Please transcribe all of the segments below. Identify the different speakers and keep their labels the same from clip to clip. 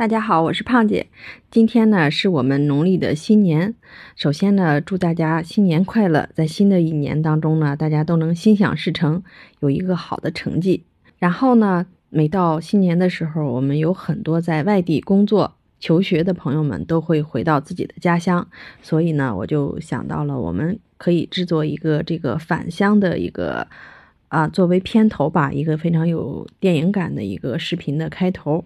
Speaker 1: 大家好，我是胖姐。今天呢是我们农历的新年，首先呢祝大家新年快乐。在新的一年当中呢，大家都能心想事成，有一个好的成绩。然后呢，每到新年的时候，我们有很多在外地工作、求学的朋友们都会回到自己的家乡，所以呢，我就想到了我们可以制作一个这个返乡的一个啊，作为片头吧，一个非常有电影感的一个视频的开头。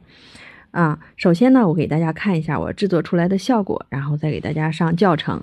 Speaker 1: 啊，首先呢，我给大家看一下我制作出来的效果，然后再给大家上教程。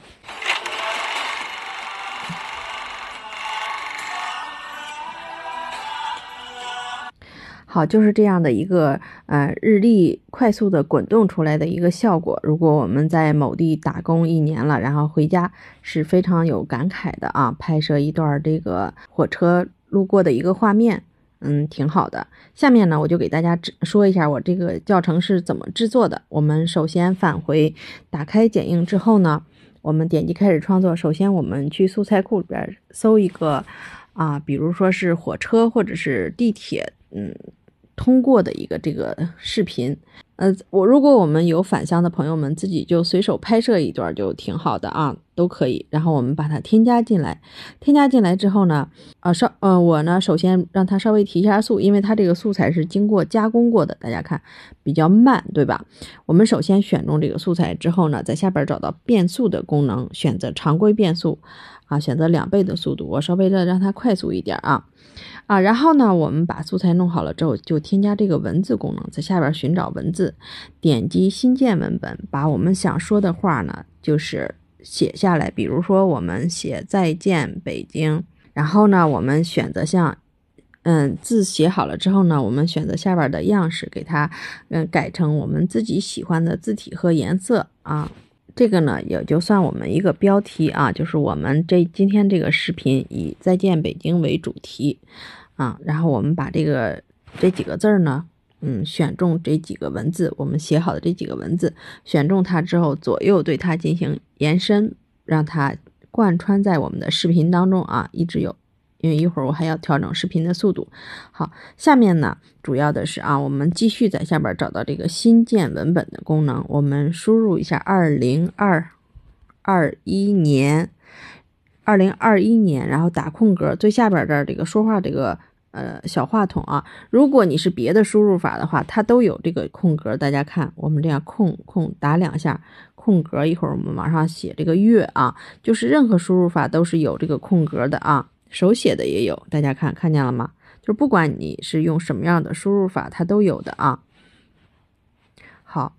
Speaker 1: 好，就是这样的一个呃日历快速的滚动出来的一个效果。如果我们在某地打工一年了，然后回家是非常有感慨的啊！拍摄一段这个火车路过的一个画面。嗯，挺好的。下面呢，我就给大家说一下我这个教程是怎么制作的。我们首先返回，打开剪映之后呢，我们点击开始创作。首先，我们去素材库里边搜一个啊，比如说是火车或者是地铁，嗯，通过的一个这个视频。呃，我如果我们有返乡的朋友们，自己就随手拍摄一段就挺好的啊，都可以。然后我们把它添加进来，添加进来之后呢，啊稍呃，我呢首先让它稍微提一下速，因为它这个素材是经过加工过的，大家看比较慢，对吧？我们首先选中这个素材之后呢，在下边找到变速的功能，选择常规变速，啊选择两倍的速度，我稍微的让它快速一点啊啊。然后呢，我们把素材弄好了之后，就添加这个文字功能，在下边寻找文字。点击新建文本，把我们想说的话呢，就是写下来。比如说，我们写“再见北京”，然后呢，我们选择像，嗯，字写好了之后呢，我们选择下边的样式，给它，嗯，改成我们自己喜欢的字体和颜色啊。这个呢，也就算我们一个标题啊，就是我们这今天这个视频以“再见北京”为主题啊。然后我们把这个这几个字儿呢。嗯，选中这几个文字，我们写好的这几个文字，选中它之后，左右对它进行延伸，让它贯穿在我们的视频当中啊，一直有，因为一会儿我还要调整视频的速度。好，下面呢，主要的是啊，我们继续在下边找到这个新建文本的功能，我们输入一下二零二二一年，二零二一年，然后打空格，最下边这儿这个说话这个。呃，小话筒啊，如果你是别的输入法的话，它都有这个空格。大家看，我们这样空空打两下空格，一会儿我们往上写这个月啊，就是任何输入法都是有这个空格的啊，手写的也有。大家看看见了吗？就是不管你是用什么样的输入法，它都有的啊。好，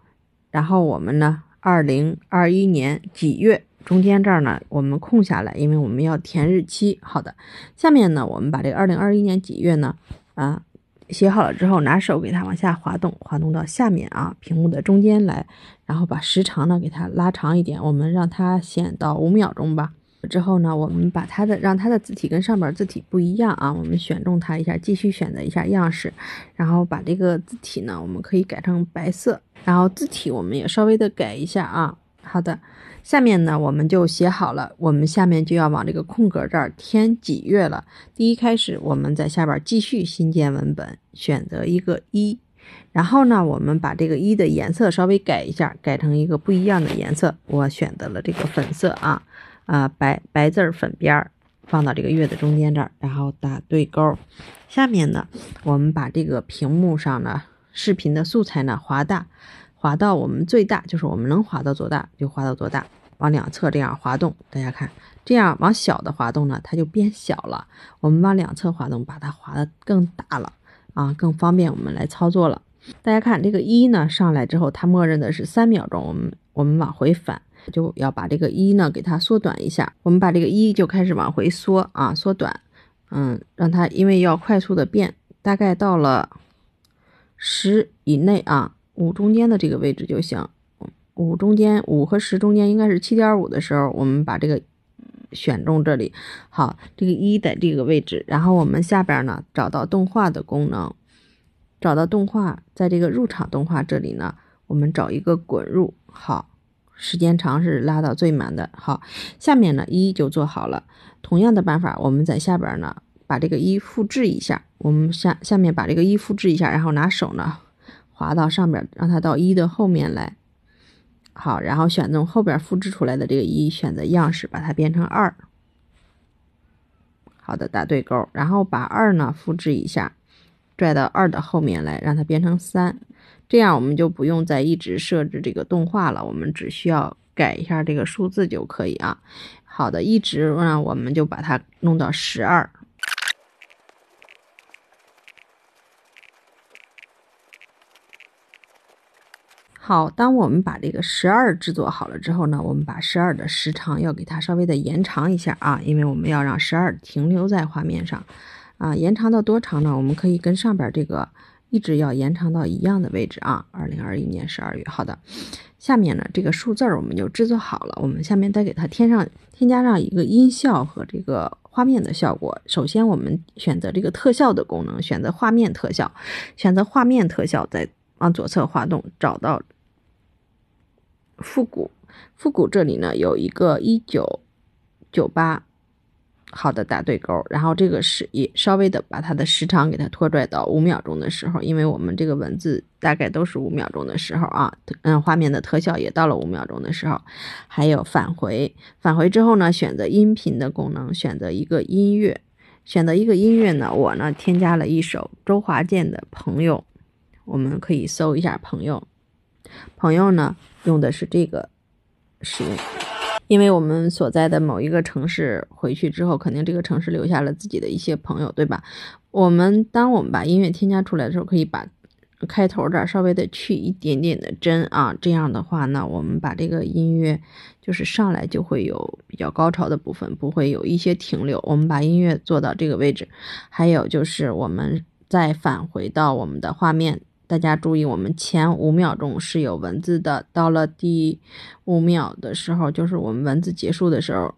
Speaker 1: 然后我们呢，二零二一年几月？中间这儿呢，我们空下来，因为我们要填日期。好的，下面呢，我们把这个二零二一年几月呢，啊，写好了之后，拿手给它往下滑动，滑动到下面啊，屏幕的中间来，然后把时长呢给它拉长一点，我们让它显到五秒钟吧。之后呢，我们把它的让它的字体跟上边字体不一样啊，我们选中它一下，继续选择一下样式，然后把这个字体呢，我们可以改成白色，然后字体我们也稍微的改一下啊。好的。下面呢，我们就写好了。我们下面就要往这个空格这儿添几月了。第一开始，我们在下边继续新建文本，选择一个一。然后呢，我们把这个一的颜色稍微改一下，改成一个不一样的颜色。我选择了这个粉色啊啊，白白字儿粉边儿，放到这个月的中间这儿，然后打对勾。下面呢，我们把这个屏幕上呢视频的素材呢，滑大。滑到我们最大，就是我们能滑到多大就滑到多大，往两侧这样滑动。大家看，这样往小的滑动呢，它就变小了。我们往两侧滑动，把它滑得更大了啊，更方便我们来操作了。大家看这个一呢，上来之后它默认的是三秒钟，我们我们往回返，就要把这个一呢给它缩短一下。我们把这个一就开始往回缩啊，缩短，嗯，让它因为要快速的变，大概到了十以内啊。五中间的这个位置就行。五中间，五和十中间应该是七点五的时候，我们把这个选中这里。好，这个一在这个位置。然后我们下边呢，找到动画的功能，找到动画，在这个入场动画这里呢，我们找一个滚入。好，时间长是拉到最满的。好，下面呢一就做好了。同样的办法，我们在下边呢把这个一复制一下。我们下下面把这个一复制一下，然后拿手呢。滑到上边，让它到一的后面来，好，然后选中后边复制出来的这个一，选择样式，把它变成二。好的，打对勾，然后把二呢复制一下，拽到二的后面来，让它变成三。这样我们就不用再一直设置这个动画了，我们只需要改一下这个数字就可以啊。好的，一直呢，我们就把它弄到十二。好，当我们把这个十二制作好了之后呢，我们把十二的时长要给它稍微的延长一下啊，因为我们要让十二停留在画面上啊，延长到多长呢？我们可以跟上边这个一直要延长到一样的位置啊，二零二一年十二月。好的，下面呢这个数字儿我们就制作好了，我们下面再给它添上添加上一个音效和这个画面的效果。首先我们选择这个特效的功能，选择画面特效，选择画面特效，再往左侧滑动找到。复古，复古，这里呢有一个一九九八，好的，打对勾。然后这个是也稍微的把它的时长给它拖拽到五秒钟的时候，因为我们这个文字大概都是五秒钟的时候啊，嗯，画面的特效也到了五秒钟的时候。还有返回，返回之后呢，选择音频的功能，选择一个音乐，选择一个音乐呢，我呢添加了一首周华健的朋友，我们可以搜一下朋友，朋友呢。用的是这个使用，因为我们所在的某一个城市回去之后，肯定这个城市留下了自己的一些朋友，对吧？我们当我们把音乐添加出来的时候，可以把开头这儿稍微的去一点点的针啊，这样的话呢，我们把这个音乐就是上来就会有比较高潮的部分，不会有一些停留。我们把音乐做到这个位置，还有就是我们再返回到我们的画面。大家注意，我们前五秒钟是有文字的，到了第五秒的时候，就是我们文字结束的时候。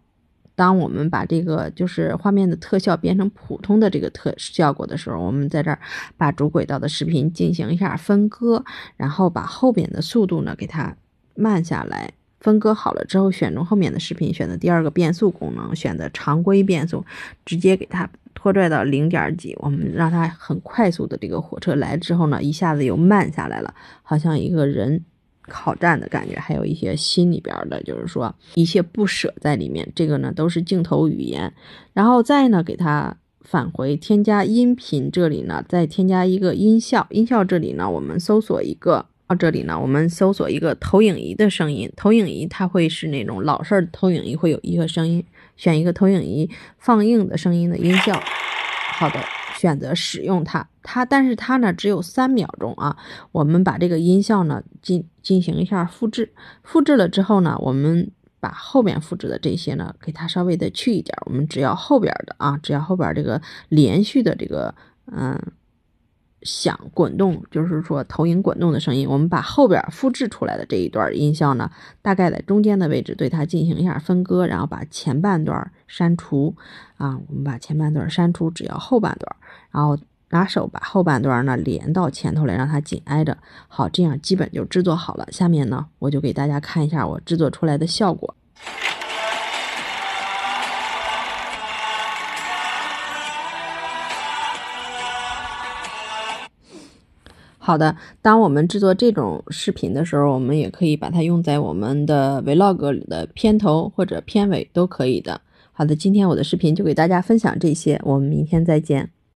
Speaker 1: 当我们把这个就是画面的特效变成普通的这个特效果的时候，我们在这儿把主轨道的视频进行一下分割，然后把后边的速度呢给它慢下来。分割好了之后，选中后面的视频，选择第二个变速功能，选择常规变速，直接给它拖拽到零点几，我们让它很快速的这个火车来之后呢，一下子又慢下来了，好像一个人考站的感觉，还有一些心里边的，就是说一些不舍在里面。这个呢都是镜头语言，然后再呢给它返回，添加音频，这里呢再添加一个音效，音效这里呢我们搜索一个。到这里呢，我们搜索一个投影仪的声音。投影仪它会是那种老式投影仪，会有一个声音。选一个投影仪放映的声音的音效。好的，选择使用它。它，但是它呢，只有三秒钟啊。我们把这个音效呢进进行一下复制。复制了之后呢，我们把后边复制的这些呢，给它稍微的去一点。我们只要后边的啊，只要后边这个连续的这个嗯。响滚动，就是说投影滚动的声音。我们把后边复制出来的这一段音效呢，大概在中间的位置对它进行一下分割，然后把前半段删除啊。我们把前半段删除，只要后半段，然后拿手把后半段呢连到前头来，让它紧挨着。好，这样基本就制作好了。下面呢，我就给大家看一下我制作出来的效果。好的，当我们制作这种视频的时候，我们也可以把它用在我们的 vlog 的片头或者片尾都可以的。好的，今天我的视频就给大家分享这些，我们明天再见。